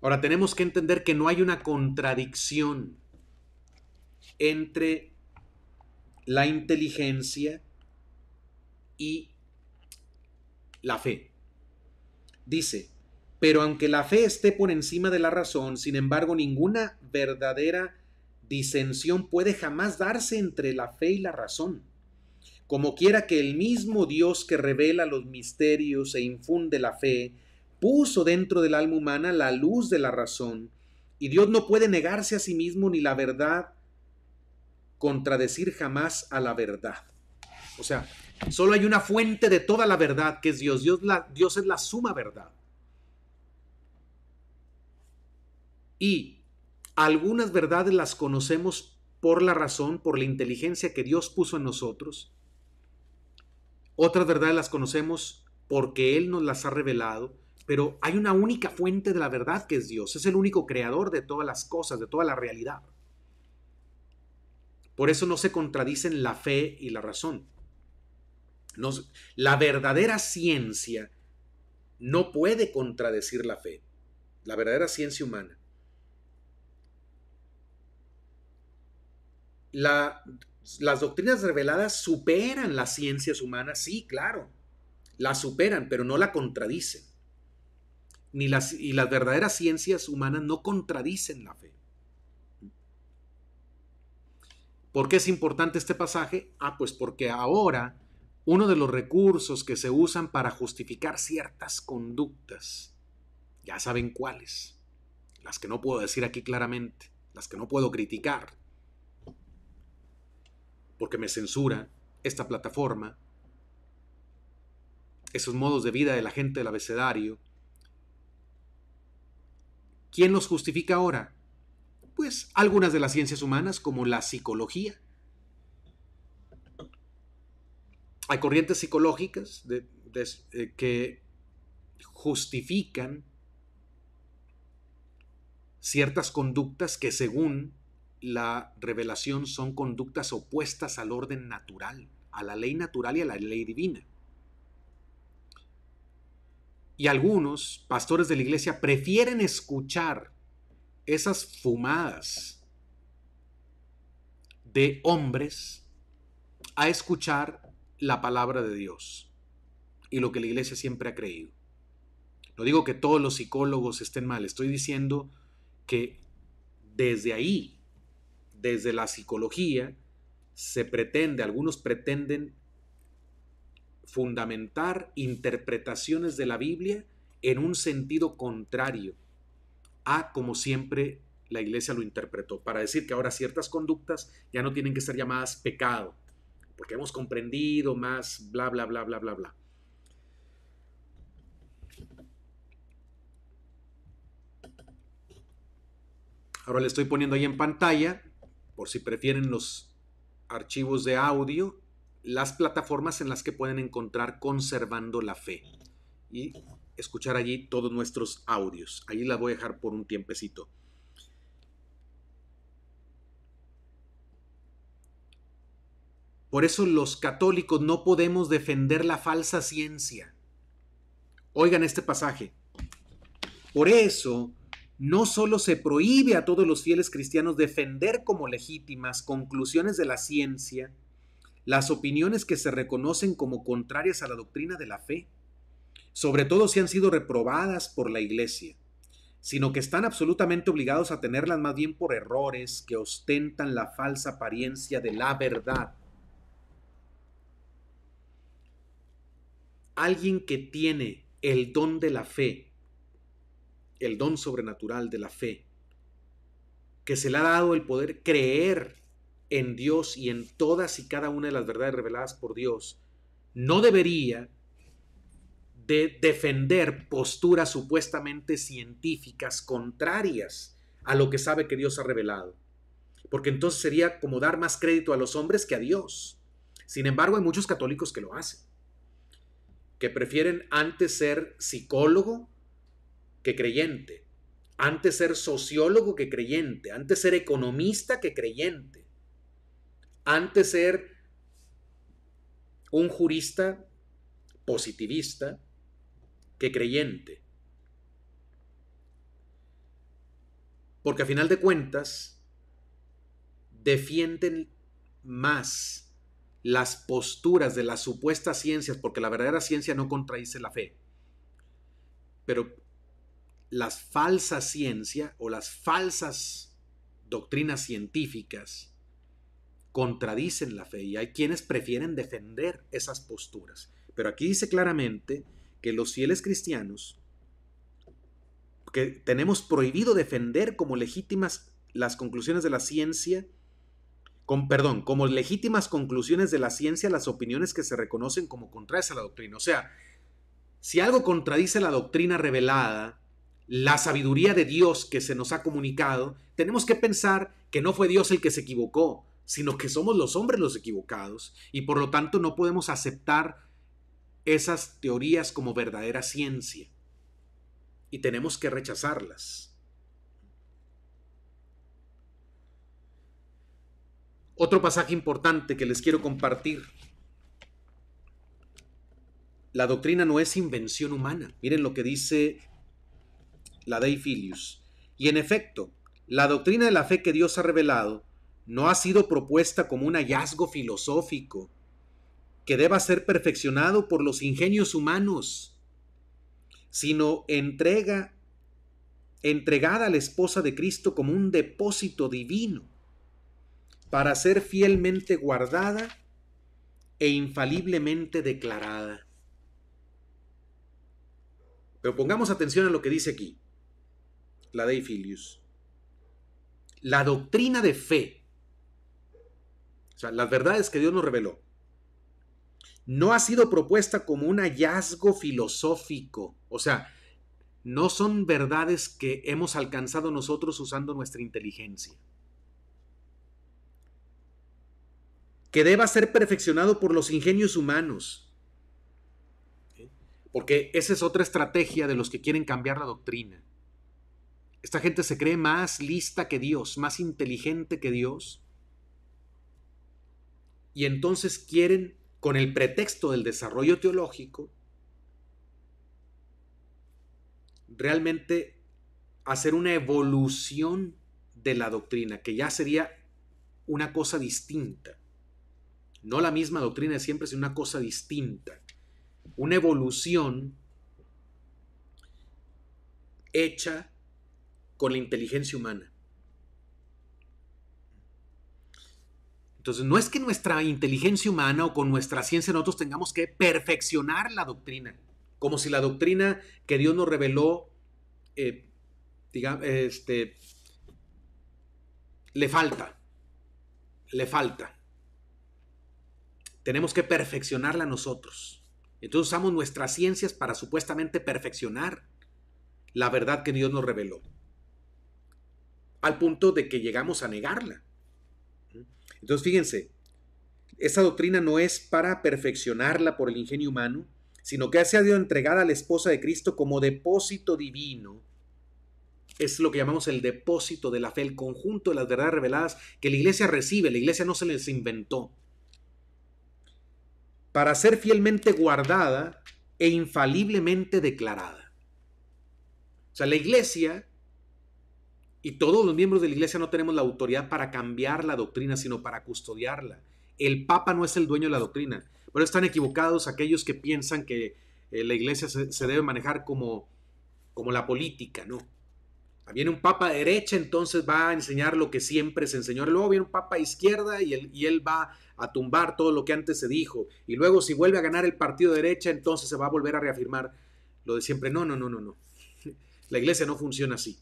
Ahora tenemos que entender que no hay una contradicción entre la inteligencia y la fe. Dice, pero aunque la fe esté por encima de la razón, sin embargo ninguna verdadera disensión puede jamás darse entre la fe y la razón. Como quiera que el mismo Dios que revela los misterios e infunde la fe, puso dentro del alma humana la luz de la razón, y Dios no puede negarse a sí mismo ni la verdad, contradecir jamás a la verdad. O sea, solo hay una fuente de toda la verdad que es Dios. Dios, Dios es la suma verdad. Y algunas verdades las conocemos por la razón, por la inteligencia que Dios puso en nosotros. Otras verdades las conocemos porque Él nos las ha revelado, pero hay una única fuente de la verdad que es Dios. Es el único creador de todas las cosas, de toda la realidad. Por eso no se contradicen la fe y la razón. la verdadera ciencia no puede contradecir la fe, la verdadera ciencia humana. las doctrinas reveladas superan las ciencias humanas, sí, claro, las superan, pero no la contradicen. Ni las, y las verdaderas ciencias humanas no contradicen la fe. ¿Por qué es importante este pasaje? Ah, pues porque ahora uno de los recursos que se usan para justificar ciertas conductas, ya saben cuáles, las que no puedo decir aquí claramente, las que no puedo criticar, porque me censura esta plataforma, esos modos de vida de la gente del abecedario. ¿Quién los justifica ahora? Pues algunas de las ciencias humanas, como la psicología. Hay corrientes psicológicas eh, que justifican ciertas conductas que según la revelación son conductas opuestas al orden natural, a la ley natural y a la ley divina. Y algunos pastores de la iglesia prefieren escuchar esas fumadas de hombres a escuchar la palabra de Dios y lo que la iglesia siempre ha creído. No digo que todos los psicólogos estén mal, estoy diciendo que desde ahí desde la psicología se pretende, algunos pretenden fundamentar interpretaciones de la Biblia en un sentido contrario a como siempre la iglesia lo interpretó, para decir que ahora ciertas conductas ya no tienen que ser llamadas pecado, porque hemos comprendido más, bla, bla, bla, bla, bla, bla. Ahora le estoy poniendo ahí en pantalla por si prefieren los archivos de audio, las plataformas en las que pueden encontrar Conservando la Fe y escuchar allí todos nuestros audios. Allí la voy a dejar por un tiempecito. Por eso los católicos no podemos defender la falsa ciencia. Oigan este pasaje. Por eso no solo se prohíbe a todos los fieles cristianos defender como legítimas conclusiones de la ciencia, las opiniones que se reconocen como contrarias a la doctrina de la fe, sobre todo si han sido reprobadas por la Iglesia, sino que están absolutamente obligados a tenerlas más bien por errores que ostentan la falsa apariencia de la verdad. Alguien que tiene el don de la fe el don sobrenatural de la fe, que se le ha dado el poder creer en Dios y en todas y cada una de las verdades reveladas por Dios, no debería de defender posturas supuestamente científicas contrarias a lo que sabe que Dios ha revelado. Porque entonces sería como dar más crédito a los hombres que a Dios. Sin embargo, hay muchos católicos que lo hacen, que prefieren antes ser psicólogo que creyente, antes ser sociólogo que creyente, antes ser economista que creyente, antes ser un jurista positivista que creyente. Porque a final de cuentas, defienden más las posturas de las supuestas ciencias, porque la verdadera ciencia no contradice la fe. Pero las falsas ciencias o las falsas doctrinas científicas contradicen la fe y hay quienes prefieren defender esas posturas. Pero aquí dice claramente que los fieles cristianos que tenemos prohibido defender como legítimas las conclusiones de la ciencia, con perdón, como legítimas conclusiones de la ciencia las opiniones que se reconocen como contrarias a la doctrina. O sea, si algo contradice la doctrina revelada, la sabiduría de Dios que se nos ha comunicado, tenemos que pensar que no fue Dios el que se equivocó, sino que somos los hombres los equivocados y por lo tanto no podemos aceptar esas teorías como verdadera ciencia y tenemos que rechazarlas. Otro pasaje importante que les quiero compartir. La doctrina no es invención humana. Miren lo que dice la Dei Filius. Y en efecto, la doctrina de la fe que Dios ha revelado no ha sido propuesta como un hallazgo filosófico que deba ser perfeccionado por los ingenios humanos, sino entrega entregada a la esposa de Cristo como un depósito divino para ser fielmente guardada e infaliblemente declarada. Pero pongamos atención a lo que dice aquí la Dei Filius. La doctrina de fe, o sea, las verdades que Dios nos reveló, no ha sido propuesta como un hallazgo filosófico, o sea, no son verdades que hemos alcanzado nosotros usando nuestra inteligencia. Que deba ser perfeccionado por los ingenios humanos. Porque esa es otra estrategia de los que quieren cambiar la doctrina. Esta gente se cree más lista que Dios, más inteligente que Dios. Y entonces quieren, con el pretexto del desarrollo teológico, realmente hacer una evolución de la doctrina, que ya sería una cosa distinta. No la misma doctrina de siempre, sino una cosa distinta. Una evolución hecha con la inteligencia humana. Entonces, no es que nuestra inteligencia humana o con nuestra ciencia nosotros tengamos que perfeccionar la doctrina, como si la doctrina que Dios nos reveló, eh, este, le falta, le falta. Tenemos que perfeccionarla nosotros. Entonces usamos nuestras ciencias para supuestamente perfeccionar la verdad que Dios nos reveló al punto de que llegamos a negarla. Entonces, fíjense, esa doctrina no es para perfeccionarla por el ingenio humano, sino que ha sido entregada a la esposa de Cristo como depósito divino. Es lo que llamamos el depósito de la fe, el conjunto de las verdades reveladas que la iglesia recibe, la iglesia no se les inventó. Para ser fielmente guardada e infaliblemente declarada. O sea, la iglesia y todos los miembros de la iglesia no tenemos la autoridad para cambiar la doctrina, sino para custodiarla. El Papa no es el dueño de la doctrina. Pero están equivocados aquellos que piensan que eh, la iglesia se, debe manejar como, como la política, ¿no? Ah, viene un papa derecha, entonces va a enseñar lo que siempre se enseñó. Luego viene un papa izquierda y él, y él va a tumbar todo lo que antes se dijo. Y luego si vuelve a ganar el partido de derecha, entonces se va a volver a reafirmar lo de siempre. No, no, no, no, no. [laughs] La iglesia no funciona así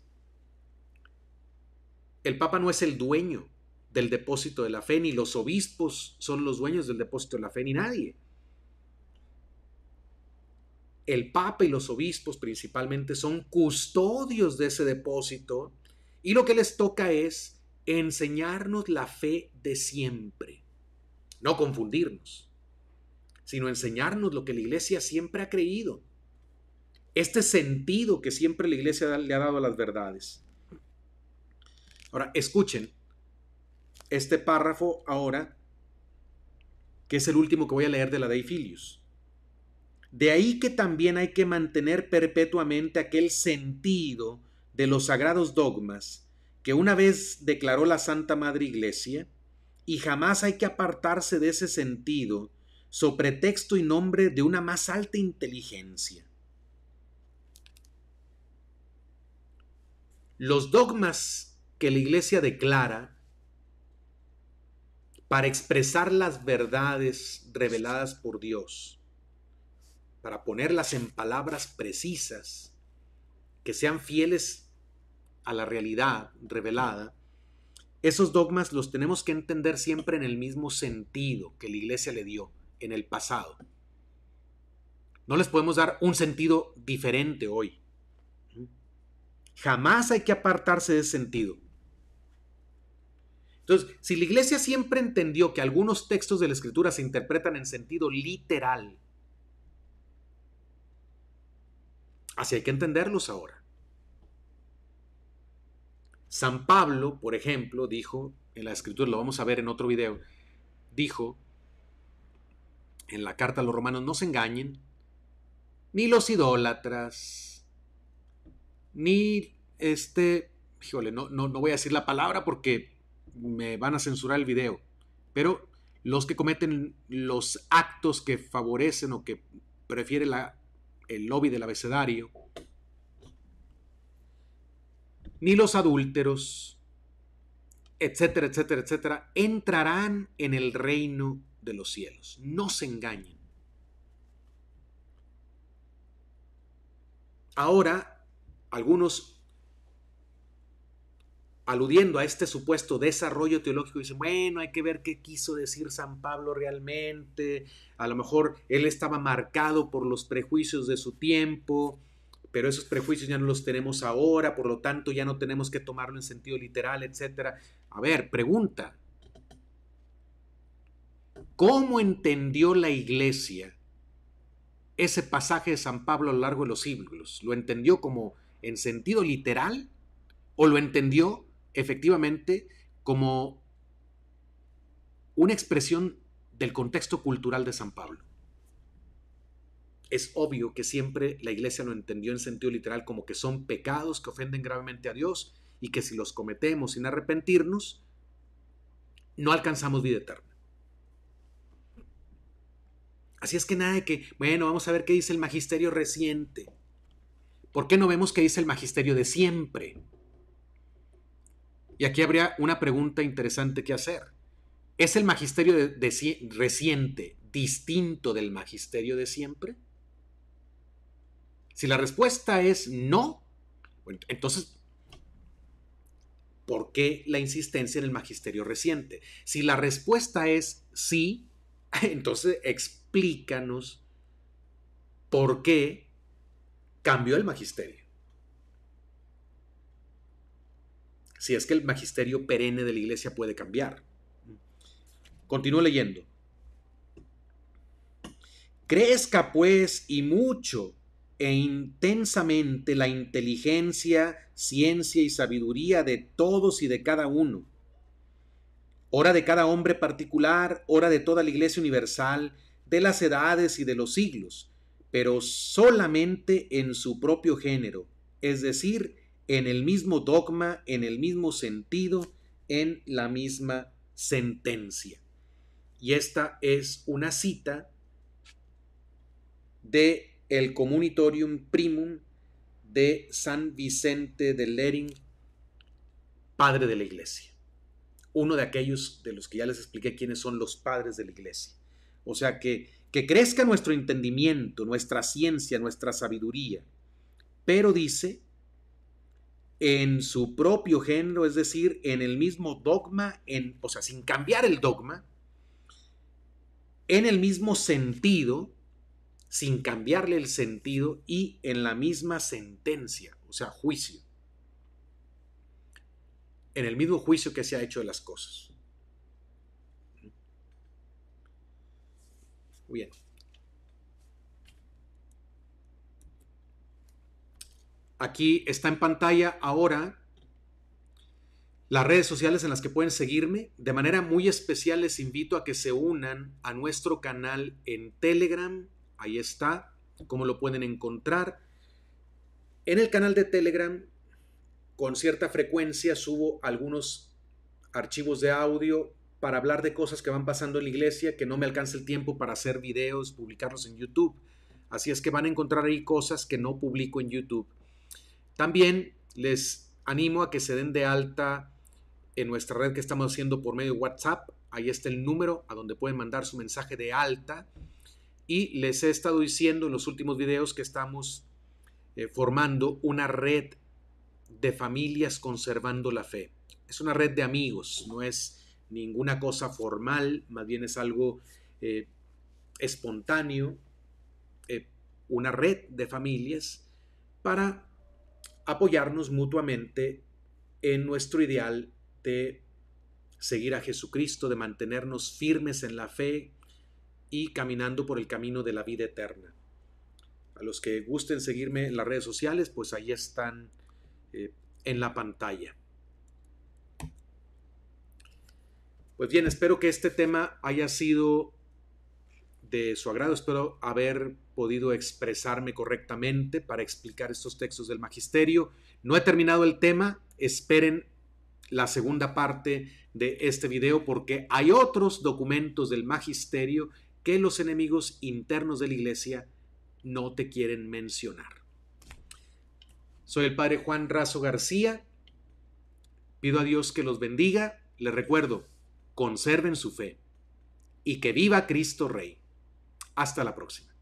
el Papa no es el dueño del depósito de la fe, ni los obispos son los dueños del depósito de la fe, ni nadie. El Papa y los obispos principalmente son custodios de ese depósito y lo que les toca es enseñarnos la fe de siempre, no confundirnos, sino enseñarnos lo que la iglesia siempre ha creído, este sentido que siempre la iglesia le ha dado a las verdades. Ahora, escuchen este párrafo ahora, que es el último que voy a leer de la Dei Filius. De ahí que también hay que mantener perpetuamente aquel sentido de los sagrados dogmas que una vez declaró la Santa Madre Iglesia, y jamás hay que apartarse de ese sentido sobre texto y nombre de una más alta inteligencia. Los dogmas que la iglesia declara para expresar las verdades reveladas por Dios, para ponerlas en palabras precisas, que sean fieles a la realidad revelada, esos dogmas los tenemos que entender siempre en el mismo sentido que la iglesia le dio en el pasado. No les podemos dar un sentido diferente hoy. Jamás hay que apartarse de ese sentido. Entonces, si la iglesia siempre entendió que algunos textos de la escritura se interpretan en sentido literal, así hay que entenderlos ahora. San Pablo, por ejemplo, dijo, en la escritura lo vamos a ver en otro video, dijo en la carta a los romanos, no se engañen, ni los idólatras, ni este, híjole, no, no, no voy a decir la palabra porque me van a censurar el video. Pero los que cometen los actos que favorecen o que prefiere la, el lobby del abecedario, ni los adúlteros, etcétera, etcétera, etcétera, entrarán en el reino de los cielos. No se engañen. Ahora, algunos aludiendo a este supuesto desarrollo teológico, dice: bueno, hay que ver qué quiso decir San Pablo realmente, a lo mejor él estaba marcado por los prejuicios de su tiempo, pero esos prejuicios ya no los tenemos ahora, por lo tanto ya no tenemos que tomarlo en sentido literal, etc. A ver, pregunta, ¿cómo entendió la iglesia ese pasaje de San Pablo a lo largo de los siglos? ¿Lo entendió como en sentido literal o lo entendió efectivamente como una expresión del contexto cultural de San Pablo. Es obvio que siempre la iglesia lo entendió en sentido literal como que son pecados que ofenden gravemente a Dios y que si los cometemos sin arrepentirnos, no alcanzamos vida eterna. Así es que nada de que, bueno, vamos a ver qué dice el magisterio reciente. ¿Por qué no vemos qué dice el magisterio de siempre? Y aquí habría una pregunta interesante que hacer. ¿Es el magisterio de, reciente distinto del magisterio de siempre? Si la respuesta es no, entonces, ¿por qué la insistencia en el magisterio reciente? Si la respuesta es sí, [laughs] entonces explícanos por qué cambió el magisterio. si es que el magisterio perenne de la iglesia puede cambiar. Continúo leyendo. Crezca pues y mucho e intensamente la inteligencia, ciencia y sabiduría de todos y de cada uno. Hora de cada hombre particular, hora de toda la iglesia universal, de las edades y de los siglos, pero solamente en su propio género, es decir, en el mismo dogma, en el mismo sentido, en la misma sentencia. Y esta es una cita de el comunitorium Primum de San Vicente de Lering, padre de la iglesia. Uno de aquellos de los que ya les expliqué quiénes son los padres de la iglesia. O sea que, que crezca nuestro entendimiento, nuestra ciencia, nuestra sabiduría. Pero dice en su propio género, es decir, en el mismo dogma, en, o sea, sin cambiar el dogma, en el mismo sentido, sin cambiarle el sentido y en la misma sentencia, o sea, juicio. En el mismo juicio que se ha hecho de las cosas. Bien. Aquí está en pantalla ahora las redes sociales en las que pueden seguirme. De manera muy especial les invito a que se unan a nuestro canal en Telegram. Ahí está, como lo pueden encontrar. En el canal de Telegram, con cierta frecuencia, subo algunos archivos de audio para hablar de cosas que van pasando en la iglesia, que no me alcanza el tiempo para hacer videos, publicarlos en YouTube. Así es que van a encontrar ahí cosas que no publico en YouTube. También les animo a que se den de alta en nuestra red que estamos haciendo por medio de WhatsApp. Ahí está el número a donde pueden mandar su mensaje de alta. Y les he estado diciendo en los últimos videos que estamos eh, formando una red de familias conservando la fe. Es una red de amigos, no es ninguna cosa formal, más bien es algo eh, espontáneo, eh, una red de familias para apoyarnos mutuamente en nuestro ideal de seguir a Jesucristo, de mantenernos firmes en la fe y caminando por el camino de la vida eterna. A los que gusten seguirme en las redes sociales, pues ahí están eh, en la pantalla. Pues bien, espero que este tema haya sido de su agrado, espero haber podido expresarme correctamente para explicar estos textos del magisterio. No he terminado el tema, esperen la segunda parte de este video porque hay otros documentos del magisterio que los enemigos internos de la iglesia no te quieren mencionar. Soy el padre Juan Razo García. Pido a Dios que los bendiga. Les recuerdo, conserven su fe y que viva Cristo Rey. Hasta la próxima.